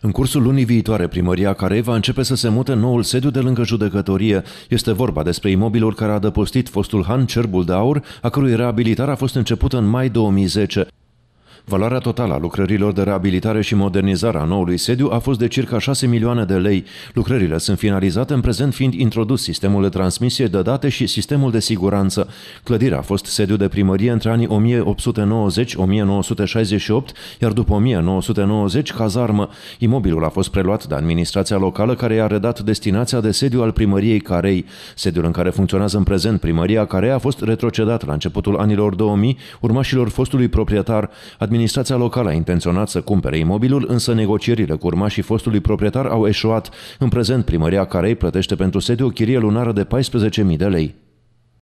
În cursul lunii viitoare, primăria care va începe să se mute noul sediu de lângă judecătorie. Este vorba despre imobilul care a adăpostit fostul Han Cerbul de Aur, a cărui reabilitare a fost începută în mai 2010. Valoarea totală a lucrărilor de reabilitare și modernizare a noului sediu a fost de circa 6 milioane de lei. Lucrările sunt finalizate în prezent fiind introdus sistemul de transmisie de date și sistemul de siguranță. Clădirea a fost sediu de primărie între anii 1890-1968, iar după 1990 cazarmă. Imobilul a fost preluat de administrația locală care i-a redat destinația de sediu al primăriei Carei. Sediul în care funcționează în prezent primăria Carei a fost retrocedat la începutul anilor 2000 urmașilor fostului proprietar. Administrația locală a intenționat să cumpere imobilul, însă negocierile cu urmașii fostului proprietar au eșuat. În prezent, primăria Carei plătește pentru sediu o chirie lunară de 14.000 de lei.